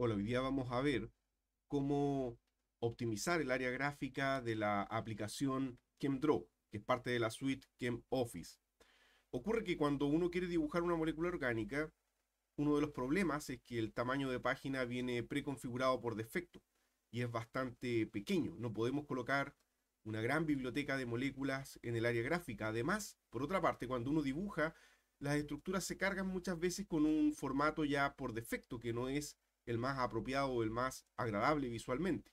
Bueno, hoy día vamos a ver cómo optimizar el área gráfica de la aplicación ChemDraw, que es parte de la suite ChemOffice. Ocurre que cuando uno quiere dibujar una molécula orgánica, uno de los problemas es que el tamaño de página viene preconfigurado por defecto y es bastante pequeño. No podemos colocar una gran biblioteca de moléculas en el área gráfica. Además, por otra parte, cuando uno dibuja, las estructuras se cargan muchas veces con un formato ya por defecto que no es el más apropiado o el más agradable visualmente.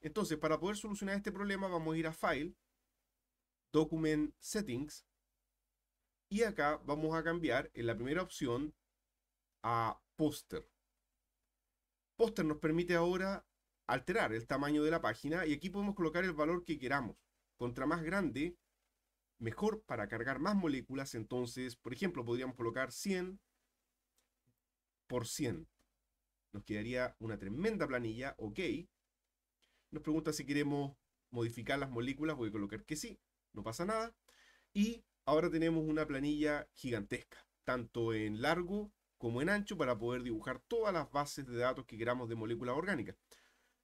Entonces, para poder solucionar este problema, vamos a ir a File, Document Settings, y acá vamos a cambiar en la primera opción a Poster. Poster nos permite ahora alterar el tamaño de la página y aquí podemos colocar el valor que queramos. Contra más grande, mejor para cargar más moléculas. Entonces, por ejemplo, podríamos colocar 100 por 100. Nos quedaría una tremenda planilla, ok. Nos pregunta si queremos modificar las moléculas, voy a colocar que sí, no pasa nada. Y ahora tenemos una planilla gigantesca, tanto en largo como en ancho, para poder dibujar todas las bases de datos que queramos de moléculas orgánicas.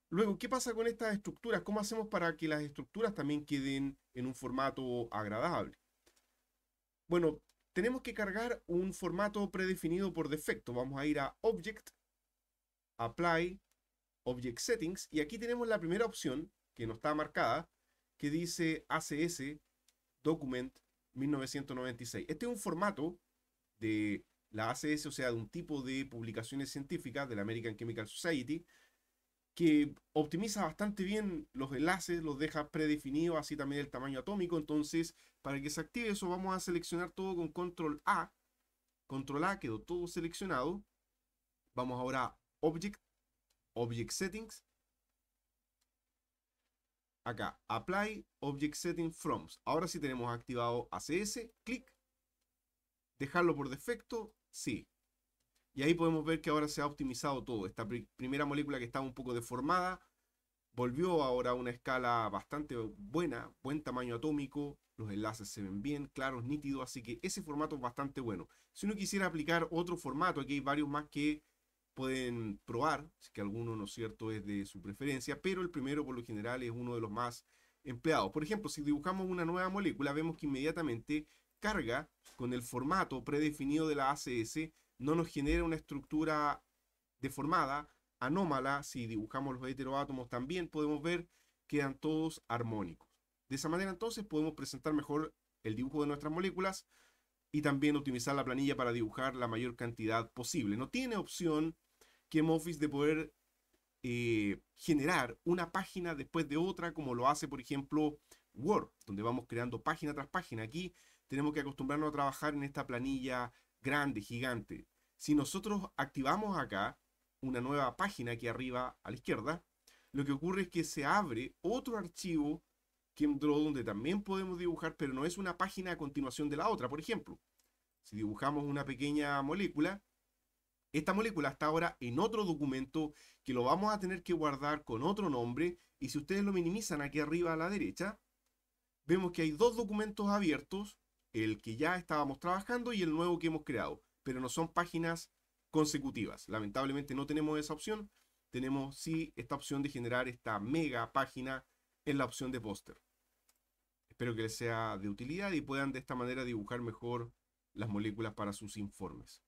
Luego, ¿qué pasa con estas estructuras? ¿Cómo hacemos para que las estructuras también queden en un formato agradable? Bueno, tenemos que cargar un formato predefinido por defecto. Vamos a ir a Object Apply, Object Settings, y aquí tenemos la primera opción, que no está marcada, que dice ACS Document 1996. Este es un formato de la ACS, o sea, de un tipo de publicaciones científicas de la American Chemical Society, que optimiza bastante bien los enlaces, los deja predefinidos, así también el tamaño atómico. Entonces, para que se active eso, vamos a seleccionar todo con control A. Control A quedó todo seleccionado. Vamos ahora a Object, Object Settings. Acá, Apply Object Settings From. Ahora sí tenemos activado ACS, clic. Dejarlo por defecto, sí. Y ahí podemos ver que ahora se ha optimizado todo. Esta primera molécula que estaba un poco deformada, volvió ahora a una escala bastante buena, buen tamaño atómico, los enlaces se ven bien, claros, nítidos, así que ese formato es bastante bueno. Si uno quisiera aplicar otro formato, aquí hay varios más que pueden probar, si que alguno no es cierto es de su preferencia, pero el primero por lo general es uno de los más empleados. Por ejemplo, si dibujamos una nueva molécula, vemos que inmediatamente carga con el formato predefinido de la ACS, no nos genera una estructura deformada, anómala. Si dibujamos los heteroátomos también podemos ver quedan todos armónicos. De esa manera entonces podemos presentar mejor el dibujo de nuestras moléculas y también optimizar la planilla para dibujar la mayor cantidad posible. No tiene opción GameOffice Office de poder eh, generar una página después de otra, como lo hace, por ejemplo, Word, donde vamos creando página tras página. Aquí tenemos que acostumbrarnos a trabajar en esta planilla grande, gigante. Si nosotros activamos acá una nueva página aquí arriba a la izquierda, lo que ocurre es que se abre otro archivo GameDraw, donde también podemos dibujar, pero no es una página a continuación de la otra. Por ejemplo, si dibujamos una pequeña molécula, esta molécula está ahora en otro documento que lo vamos a tener que guardar con otro nombre y si ustedes lo minimizan aquí arriba a la derecha, vemos que hay dos documentos abiertos, el que ya estábamos trabajando y el nuevo que hemos creado, pero no son páginas consecutivas. Lamentablemente no tenemos esa opción, tenemos sí esta opción de generar esta mega página en la opción de póster. Espero que les sea de utilidad y puedan de esta manera dibujar mejor las moléculas para sus informes.